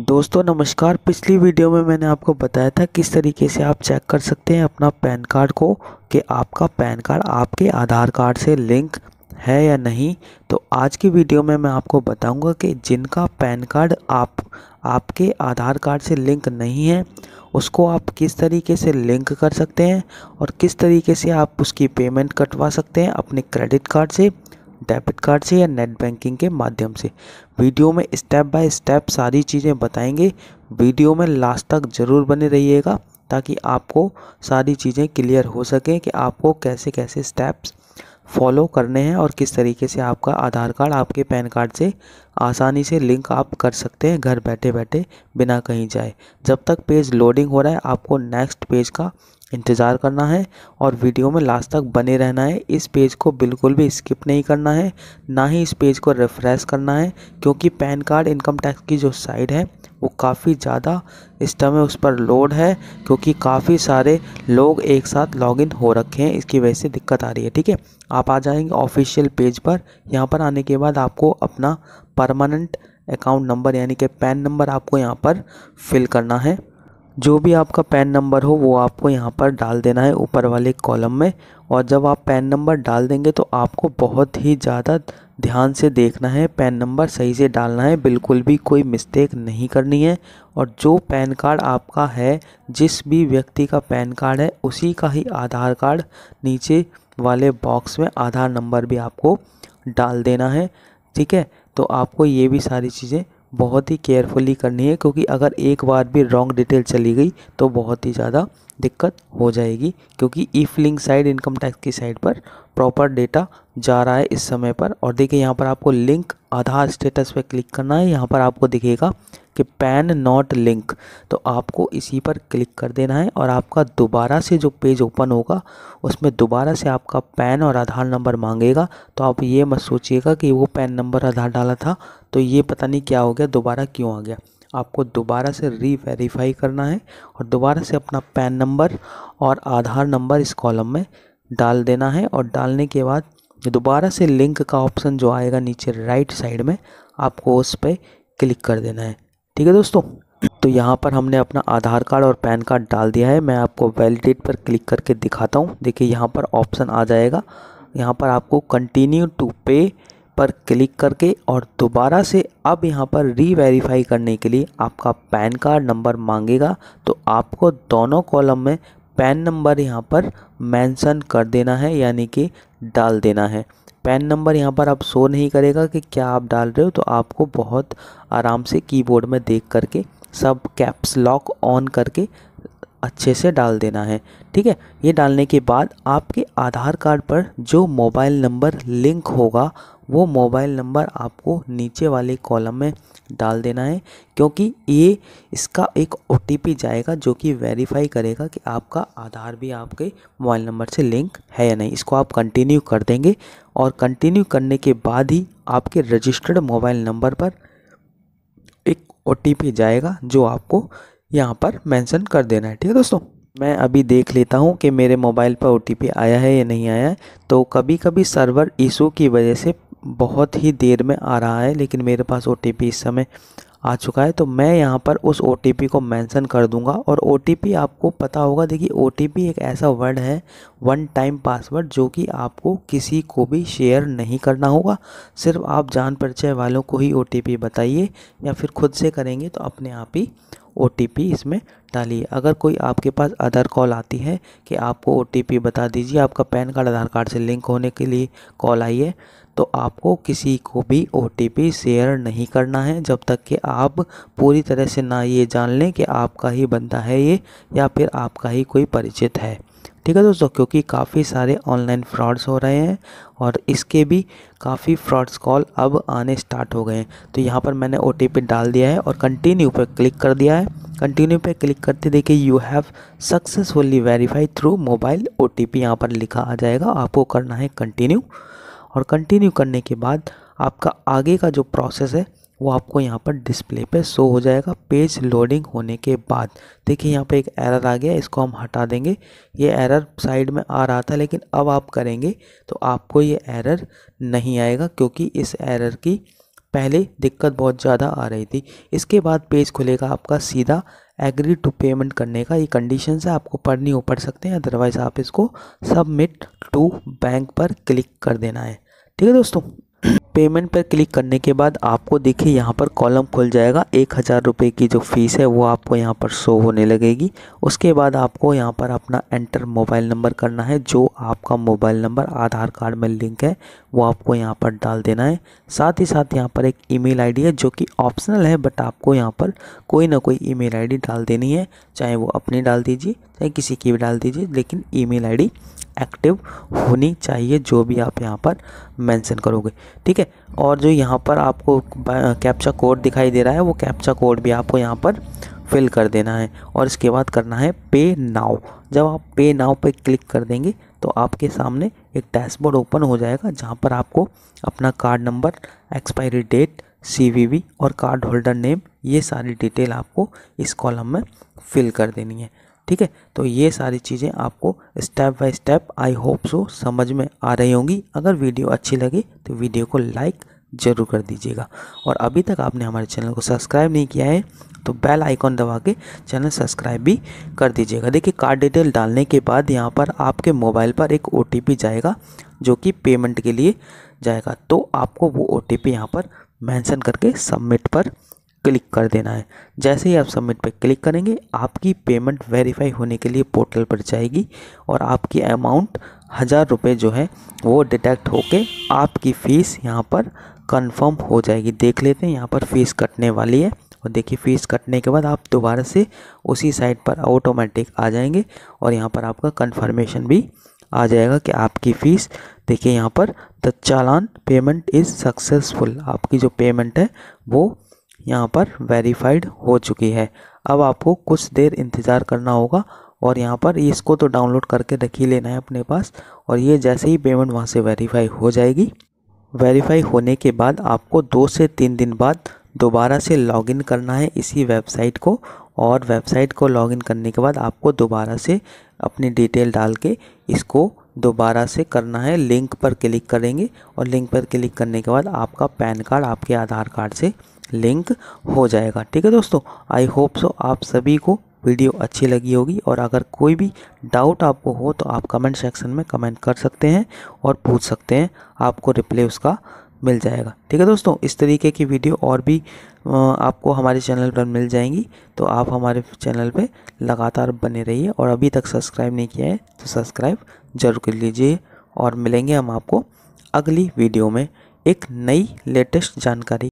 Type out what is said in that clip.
दोस्तों नमस्कार पिछली वीडियो में मैंने आपको बताया था किस तरीके से आप चेक कर सकते हैं अपना पैन कार्ड को कि आपका पैन कार्ड आपके आधार कार्ड से लिंक है या नहीं तो आज की वीडियो में मैं आपको बताऊंगा कि जिनका पैन कार्ड आप आपके आधार कार्ड से लिंक नहीं है उसको आप किस तरीके से लिंक कर सकते हैं और किस तरीके से आप उसकी पेमेंट कटवा सकते हैं अपने क्रेडिट कार्ड से डेबिट कार्ड से या नेट बैंकिंग के माध्यम से वीडियो में स्टेप बाय स्टेप सारी चीज़ें बताएंगे वीडियो में लास्ट तक ज़रूर बने रहिएगा ताकि आपको सारी चीज़ें क्लियर हो सकें कि आपको कैसे कैसे स्टेप्स फॉलो करने हैं और किस तरीके से आपका आधार कार्ड आपके पैन कार्ड से आसानी से लिंक आप कर सकते हैं घर बैठे बैठे बिना कहीं जाए जब तक पेज लोडिंग हो रहा है आपको नेक्स्ट पेज का इंतज़ार करना है और वीडियो में लास्ट तक बने रहना है इस पेज को बिल्कुल भी स्किप नहीं करना है ना ही इस पेज को रिफ़्रेश करना है क्योंकि पैन कार्ड इनकम टैक्स की जो साइड है वो काफ़ी ज़्यादा इस समय उस पर लोड है क्योंकि काफ़ी सारे लोग एक साथ लॉगिन हो रखे हैं इसकी वजह से दिक्कत आ रही है ठीक है आप आ जाएंगे ऑफिशियल पेज पर यहाँ पर आने के बाद आपको अपना परमानेंट अकाउंट नंबर यानी कि पैन नंबर आपको यहाँ पर फिल करना है जो भी आपका पैन नंबर हो वो आपको यहाँ पर डाल देना है ऊपर वाले कॉलम में और जब आप पैन नंबर डाल देंगे तो आपको बहुत ही ज़्यादा ध्यान से देखना है पैन नंबर सही से डालना है बिल्कुल भी कोई मिस्टेक नहीं करनी है और जो पैन कार्ड आपका है जिस भी व्यक्ति का पैन कार्ड है उसी का ही आधार कार्ड नीचे वाले बॉक्स में आधार नंबर भी आपको डाल देना है ठीक है तो आपको ये भी सारी चीज़ें बहुत ही केयरफुली करनी है क्योंकि अगर एक बार भी रॉन्ग डिटेल चली गई तो बहुत ही ज़्यादा दिक्कत हो जाएगी क्योंकि e link side income tax की साइड पर प्रॉपर डेटा जा रहा है इस समय पर और देखिए यहाँ पर आपको लिंक आधार स्टेटस पे क्लिक करना है यहाँ पर आपको दिखेगा कि पैन नॉट लिंक तो आपको इसी पर क्लिक कर देना है और आपका दोबारा से जो पेज ओपन होगा उसमें दोबारा से आपका पैन और आधार नंबर मांगेगा तो आप ये मत सोचिएगा कि वो पैन नंबर आधार डाला था तो ये पता नहीं क्या हो गया दोबारा क्यों आ गया आपको दोबारा से री वेरीफाई करना है और दोबारा से अपना पैन नंबर और आधार नंबर इस कॉलम में डाल देना है और डालने के बाद दोबारा से लिंक का ऑप्शन जो आएगा नीचे राइट साइड में आपको उस पर क्लिक कर देना है ठीक है दोस्तों तो यहाँ पर हमने अपना आधार कार्ड और पैन कार्ड डाल दिया है मैं आपको वैलिडेट पर क्लिक करके दिखाता हूँ देखिए यहाँ पर ऑप्शन आ जाएगा यहाँ पर आपको कंटिन्यू टू पे पर क्लिक करके और दोबारा से अब यहाँ पर री वेरीफाई करने के लिए आपका पैन कार्ड नंबर मांगेगा तो आपको दोनों कॉलम में पैन नंबर यहाँ पर मेंशन कर देना है यानी कि डाल देना है पैन नंबर यहाँ पर आप शो नहीं करेगा कि क्या आप डाल रहे हो तो आपको बहुत आराम से कीबोर्ड में देख करके सब कैप्स लॉक ऑन करके अच्छे से डाल देना है ठीक है ये डालने के बाद आपके आधार कार्ड पर जो मोबाइल नंबर लिंक होगा वो मोबाइल नंबर आपको नीचे वाले कॉलम में डाल देना है क्योंकि ये इसका एक ओ जाएगा जो कि वेरीफाई करेगा कि आपका आधार भी आपके मोबाइल नंबर से लिंक है या नहीं इसको आप कंटिन्यू कर देंगे और कंटिन्यू करने के बाद ही आपके रजिस्टर्ड मोबाइल नंबर पर एक ओ जाएगा जो आपको यहाँ पर मैंसन कर देना है ठीक है दोस्तों मैं अभी देख लेता हूँ कि मेरे मोबाइल पर ओ आया है या नहीं आया है तो कभी कभी सर्वर इशू की वजह से बहुत ही देर में आ रहा है लेकिन मेरे पास ओ इस समय आ चुका है तो मैं यहाँ पर उस ओ को मेंशन कर दूंगा और ओ आपको पता होगा देखिए ओ एक ऐसा वर्ड है वन टाइम पासवर्ड जो कि आपको किसी को भी शेयर नहीं करना होगा सिर्फ आप जान परिचय वालों को ही ओ बताइए या फिर खुद से करेंगे तो अपने आप ही ओ इसमें डालिए अगर कोई आपके पास अदर कॉल आती है कि आपको ओ बता दीजिए आपका पैन कार्ड आधार कार्ड से लिंक होने के लिए कॉल आई है तो आपको किसी को भी ओ शेयर नहीं करना है जब तक कि आप पूरी तरह से ना ये जान लें कि आपका ही बंदा है ये या फिर आपका ही कोई परिचित है ठीक है दोस्तों क्योंकि काफ़ी सारे ऑनलाइन फ्रॉड्स हो रहे हैं और इसके भी काफ़ी फ्रॉड्स कॉल अब आने स्टार्ट हो गए हैं तो यहाँ पर मैंने ओ डाल दिया है और कंटिन्यू पर क्लिक कर दिया है कंटिन्यू पे क्लिक करते देखिए you have successfully verify through mobile O T यहाँ पर लिखा आ जाएगा आपको करना है कंटिन्यू और कंटिन्यू करने के बाद आपका आगे का जो प्रोसेस है वो आपको यहाँ पर डिस्प्ले पे शो हो जाएगा पेज लोडिंग होने के बाद देखिए यहाँ पे एक एरर आ गया इसको हम हटा देंगे ये एरर साइड में आ रहा था लेकिन अब आप करेंगे तो आपको ये एरर नहीं आएगा क्योंकि इस एरर की पहले दिक्कत बहुत ज़्यादा आ रही थी इसके बाद पेज खुलेगा आपका सीधा एग्री टू पेमेंट करने का ये कंडीशन है आपको पढ़नी हो पढ़ सकते हैं अदरवाइज़ आप इसको सबमिट टू बैंक पर क्लिक कर देना है ठीक है दोस्तों पेमेंट पर क्लिक करने के बाद आपको देखिए यहाँ पर कॉलम खुल जाएगा एक हज़ार रुपये की जो फ़ीस है वो आपको यहाँ पर शो होने लगेगी उसके बाद आपको यहाँ पर अपना एंटर मोबाइल नंबर करना है जो आपका मोबाइल नंबर आधार कार्ड में लिंक है वो आपको यहाँ पर डाल देना है साथ ही साथ यहाँ पर एक ईमेल आईडी है जो कि ऑप्शनल है बट आपको यहाँ पर कोई ना कोई ई मेल डाल देनी है चाहे वो अपनी डाल दीजिए चाहे किसी की भी डाल दीजिए लेकिन ई मेल एक्टिव होनी चाहिए जो भी आप यहाँ पर मेंशन करोगे ठीक है और जो यहाँ पर आपको कैप्चा कोड दिखाई दे रहा है वो कैप्चा कोड भी आपको यहाँ पर फिल कर देना है और इसके बाद करना है पे नाउ जब आप पे नाउ पर क्लिक कर देंगे तो आपके सामने एक डैशबोर्ड ओपन हो जाएगा जहाँ पर आपको अपना card number expiry date C और कार्ड होल्डर नेम ये सारी डिटेल आपको इस कॉलम में फिल कर देनी है ठीक है तो ये सारी चीज़ें आपको step by step I hope so समझ में आ रही होंगी अगर वीडियो अच्छी लगी तो वीडियो को लाइक ज़रूर कर दीजिएगा और अभी तक आपने हमारे चैनल को सब्सक्राइब नहीं किया है तो बेल आइकॉन दबा के चैनल सब्सक्राइब भी कर दीजिएगा देखिए कार्ड डिटेल डालने के बाद यहाँ पर आपके मोबाइल पर एक ओ जाएगा जो कि पेमेंट के लिए जाएगा तो आपको वो ओ टी पी यहाँ पर मैंसन करके सबमिट पर क्लिक कर देना है जैसे ही आप सबमिट पर क्लिक करेंगे आपकी पेमेंट वेरीफाई होने के लिए पोर्टल पर जाएगी और आपकी अमाउंट हज़ार रुपये जो है वो डिटेक्ट होके आपकी फ़ीस यहाँ पर कंफर्म हो जाएगी देख लेते हैं यहाँ पर फ़ीस कटने वाली है और देखिए फ़ीस कटने के बाद आप दोबारा से उसी साइट पर ऑटोमेटिक आ जाएंगे और यहाँ पर आपका कन्फर्मेशन भी आ जाएगा कि आपकी फ़ीस देखिए यहाँ पर the challan payment is successful आपकी जो पेमेंट है वो यहाँ पर वेरीफाइड हो चुकी है अब आपको कुछ देर इंतज़ार करना होगा और यहाँ पर इसको तो डाउनलोड करके रख ही लेना है अपने पास और ये जैसे ही पेमेंट वहाँ से वेरीफाई हो जाएगी वेरीफाई होने के बाद आपको दो से तीन दिन बाद दोबारा से लॉगिन करना है इसी वेबसाइट को और वेबसाइट को लॉगिन करने के बाद आपको दोबारा से अपनी डिटेल डाल के इसको दोबारा से करना है लिंक पर क्लिक करेंगे और लिंक पर क्लिक करने के बाद आपका पैन कार्ड आपके आधार कार्ड से लिंक हो जाएगा ठीक है दोस्तों आई होप सो आप सभी को वीडियो अच्छी लगी होगी और अगर कोई भी डाउट आपको हो तो आप कमेंट सेक्शन में कमेंट कर सकते हैं और पूछ सकते हैं आपको रिप्लाई उसका मिल जाएगा ठीक है दोस्तों इस तरीके की वीडियो और भी आपको हमारे चैनल पर मिल जाएंगी तो आप हमारे चैनल पे लगातार बने रहिए और अभी तक सब्सक्राइब नहीं किया है तो सब्सक्राइब जरूर कर लीजिए और मिलेंगे हम आपको अगली वीडियो में एक नई लेटेस्ट जानकारी